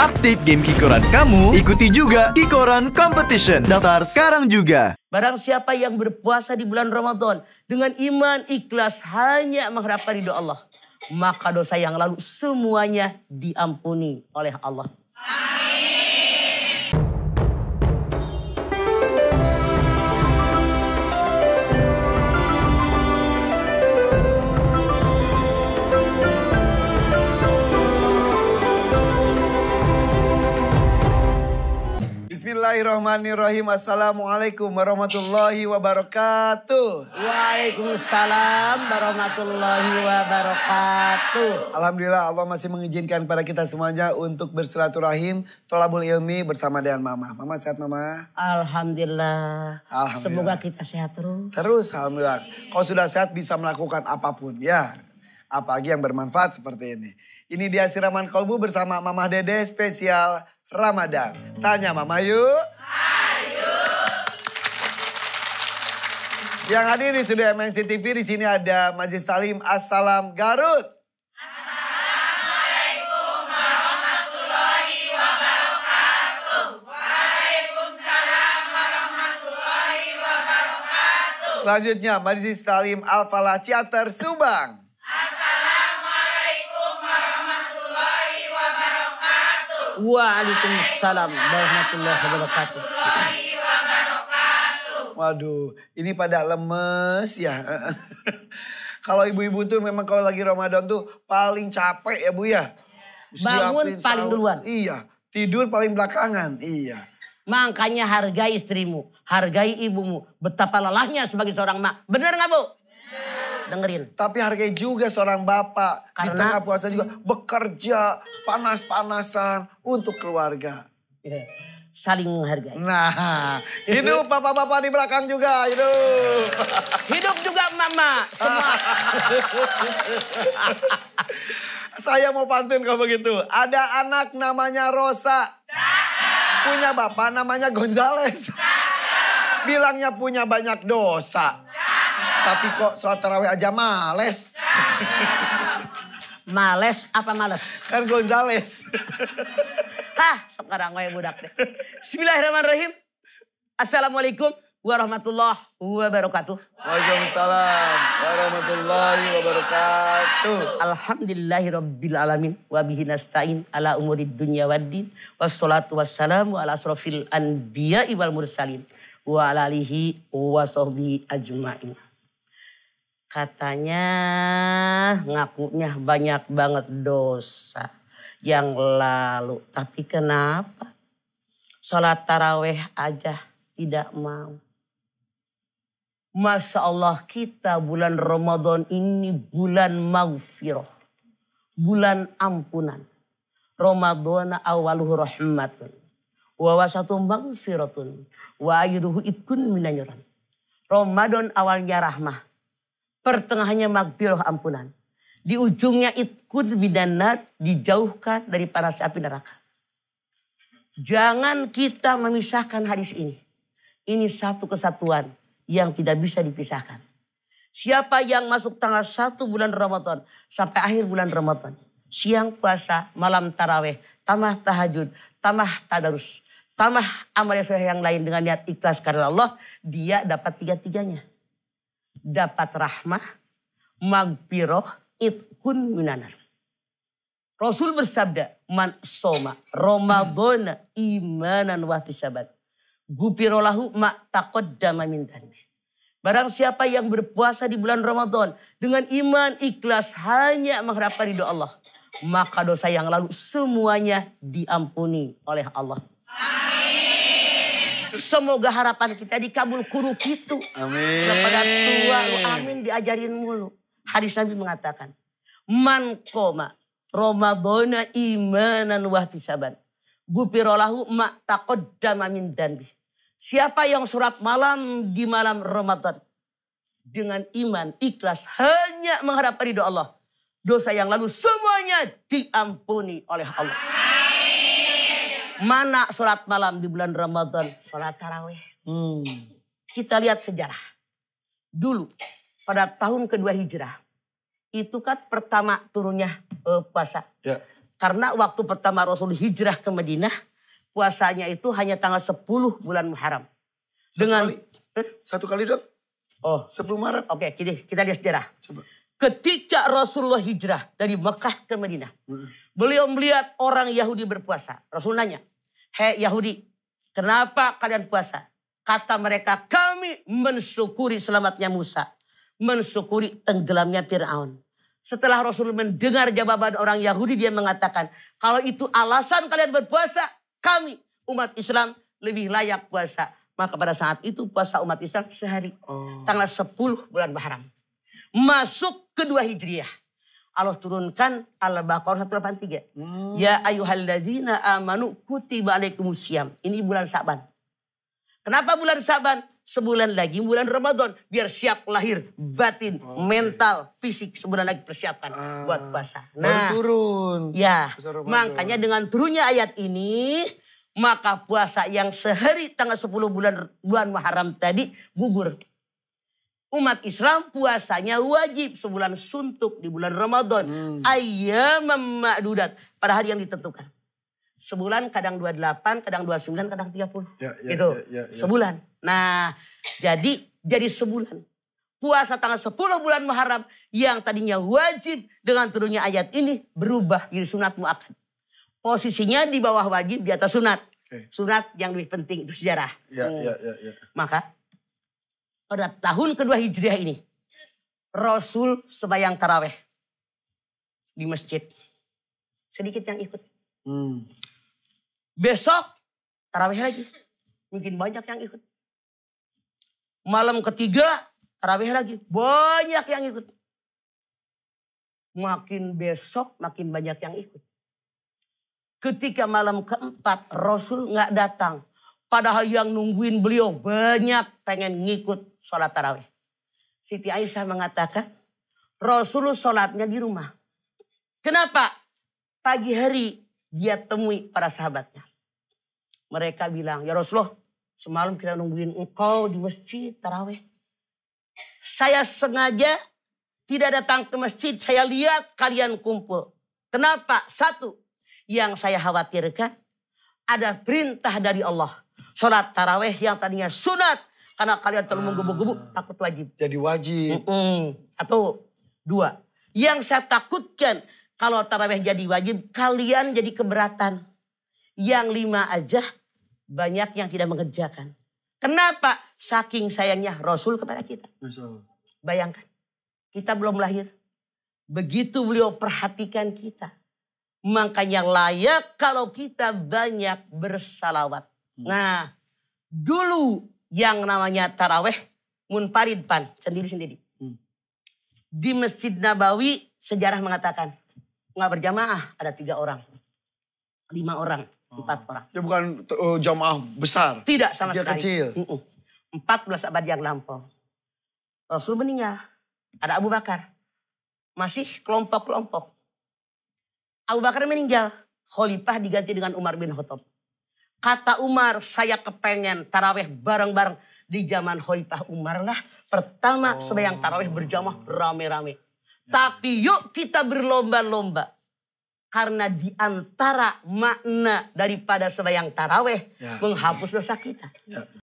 update game Kikoran kamu, ikuti juga Kikoran Competition. Daftar sekarang juga. Barang siapa yang berpuasa di bulan Ramadan dengan iman ikhlas hanya mengharapkan ridho Allah, maka dosa yang lalu semuanya diampuni oleh Allah. Amin. Bismillahirrahmanirrahim. Assalamualaikum warahmatullahi wabarakatuh. Waalaikumsalam warahmatullahi wabarakatuh. Alhamdulillah Allah masih mengizinkan pada kita semuanya untuk bersilaturahim tolabul ilmi bersama dengan Mama. Mama sehat Mama? Alhamdulillah. Alhamdulillah. Semoga kita sehat terus. Terus Alhamdulillah. Kau sudah sehat bisa melakukan apapun ya. Apalagi yang bermanfaat seperti ini. Ini dia siraman kolbu bersama Mama Dede spesial Ramadan. Tanya Mama yuk. Ayu. Yang hadir di studio MNC TV di sini ada Majlis Talim Assalam Garut. Selanjutnya Majlis Talim Al Falah Ciater Subang. Waalaikumsalam warahmatullahi wabarakatuh. Waduh, ini pada lemes ya. kalau ibu-ibu tuh memang kalau lagi Ramadan tuh paling capek ya Bu ya. Bangun paling sahur. duluan. Iya, tidur paling belakangan. Iya. Makanya hargai istrimu, hargai ibumu. Betapa lelahnya sebagai seorang mak. Bener nggak Bu? dengerin. Tapi hargai juga seorang bapak Karena, di tengah puasa juga bekerja panas-panasan untuk keluarga. Iya, saling menghargai. Nah, iya. hidup bapak-bapak di belakang juga, hidup. Hidup juga mama, semua. Saya mau pantun kalau begitu. Ada anak namanya Rosa. Punya bapak namanya Gonzales. Bilangnya punya banyak dosa. Tapi kok sholat tarawih aja males. Males apa males? Kan Gonzales. Hah, sekarang gue budak deh. Bismillahirrahmanirrahim. Assalamualaikum warahmatullahi wabarakatuh. Waalaikumsalam warahmatullahi wabarakatuh. Alhamdulillahirabbil alamin wa nasta'in ala umuri dunya waddin wassalatu wassalamu ala asrofil anbiya'i wal mursalin wa ala alihi wa sahbihi ajmain. Katanya ngakunya banyak banget dosa yang lalu. Tapi kenapa? Sholat taraweh aja tidak mau. Masya Allah kita bulan Ramadan ini bulan maghfirah. Bulan ampunan. Ramadan awaluhu rahmatun. Wa wasatu maghfiratun. Wa ayuduhu itkun minanyuran. Ramadan awalnya rahmah. Pertengahannya magfirah ampunan. Di ujungnya itkun bidanat dijauhkan dari panas api neraka. Jangan kita memisahkan hadis ini. Ini satu kesatuan yang tidak bisa dipisahkan. Siapa yang masuk tanggal satu bulan Ramadan sampai akhir bulan Ramadan. Siang puasa, malam taraweh, tamah tahajud, tamah tadarus. Tamah amal yang lain dengan niat ikhlas karena Allah. Dia dapat tiga-tiganya dapat rahmah, magpiroh, itkun minanar. Rasul bersabda, man soma Ramadan imanan wa tisaban. Gupirolahu mak takut damamin Barang siapa yang berpuasa di bulan Ramadan dengan iman ikhlas hanya mengharapkan ridho Allah, maka dosa yang lalu semuanya diampuni oleh Allah. Amin. Semoga harapan kita dikabul kuru itu. Amin. Kepada tua lu amin diajarin mulu. Hadis Nabi mengatakan. Man koma romabona imanan wahtisaban. Gupirolahu mak takod damamin danbi. Siapa yang surat malam di malam Ramadan dengan iman, ikhlas, hanya mengharapkan ridho Allah. Dosa yang lalu semuanya diampuni oleh Allah. Mana sholat malam di bulan Ramadan? Sholat tarawih. Hmm. Kita lihat sejarah. Dulu pada tahun kedua hijrah. Itu kan pertama turunnya uh, puasa. Ya. Karena waktu pertama Rasul hijrah ke Madinah. Puasanya itu hanya tanggal 10 bulan Muharram. Satu Dengan, kali. Hmm? Satu kali dong. Oh. 10 Maret. Oke, okay, kita, lihat sejarah. Coba ketika Rasulullah hijrah dari Mekah ke Madinah. Hmm. Beliau melihat orang Yahudi berpuasa. Rasul nanya, Hei Yahudi, kenapa kalian puasa? Kata mereka, kami mensyukuri selamatnya Musa. Mensyukuri tenggelamnya Fir'aun. Setelah Rasul mendengar jawaban orang Yahudi, dia mengatakan, kalau itu alasan kalian berpuasa, kami umat Islam lebih layak puasa. Maka pada saat itu puasa umat Islam sehari. Oh. Tanggal 10 bulan Muharram. Masuk kedua Hijriah. Allah turunkan Al-Baqarah 183. Hmm. Ya ayyuhalladzina amanu kutiba alaikumusiyam. Ini bulan Saban. Kenapa bulan Saban? Sebulan lagi bulan Ramadan biar siap lahir, batin, okay. mental, fisik sebulan lagi persiapkan ah, buat puasa. Nah, turun. Ya. Makanya dengan turunnya ayat ini maka puasa yang sehari tanggal 10 bulan bulan Muharram tadi gugur umat Islam puasanya wajib sebulan suntuk di bulan Ramadan. Hmm. Ayyamam ma'dudat. Pada hari yang ditentukan. Sebulan kadang 28, kadang 29, kadang 30. Ya, ya, gitu. Ya, ya, ya. Sebulan. Nah, jadi jadi sebulan. Puasa tanggal 10 bulan Muharram yang tadinya wajib dengan turunnya ayat ini berubah jadi sunat muakkad. Posisinya di bawah wajib, di atas sunat. Okay. Sunat yang lebih penting itu sejarah. Ya, hmm. ya, ya, ya. Maka pada tahun kedua Hijriah ini Rasul sebayang taraweh di masjid. Sedikit yang ikut. Hmm. Besok taraweh lagi. Mungkin banyak yang ikut. Malam ketiga taraweh lagi. Banyak yang ikut. Makin besok makin banyak yang ikut. Ketika malam keempat Rasul nggak datang. Padahal yang nungguin beliau banyak pengen ngikut sholat tarawih. Siti Aisyah mengatakan, Rasulullah sholatnya di rumah. Kenapa? Pagi hari dia temui para sahabatnya. Mereka bilang, ya Rasulullah semalam kita nungguin engkau di masjid tarawih. Saya sengaja tidak datang ke masjid, saya lihat kalian kumpul. Kenapa? Satu, yang saya khawatirkan ada perintah dari Allah. Sholat taraweh yang tadinya sunat karena kalian terlalu ah. menggebu-gebu, takut wajib. Jadi wajib. Mm -mm. Atau dua, yang saya takutkan kalau taraweh jadi wajib, kalian jadi keberatan. Yang lima aja banyak yang tidak mengerjakan. Kenapa? Saking sayangnya Rasul kepada kita. Masalah. Bayangkan, kita belum lahir. Begitu beliau perhatikan kita. Makanya layak kalau kita banyak bersalawat. Hmm. Nah, dulu yang namanya taraweh munfarid pan sendiri-sendiri. Hmm. Di Masjid Nabawi sejarah mengatakan nggak berjamaah ada tiga orang, lima orang, oh. empat orang. Ya bukan uh, jamaah besar. Tidak sama sekali. kecil. Empat belas abad yang lampau. Rasul meninggal. Ada Abu Bakar. Masih kelompok-kelompok. Abu Bakar meninggal. Khalifah diganti dengan Umar bin Khattab. Kata Umar, saya kepengen taraweh bareng-bareng. Di zaman Khalifah Umar lah pertama oh. sedang taraweh berjamaah rame-rame. Ya. Tapi yuk kita berlomba-lomba. Karena di antara makna daripada sebayang taraweh ya. menghapus dosa kita. Ya.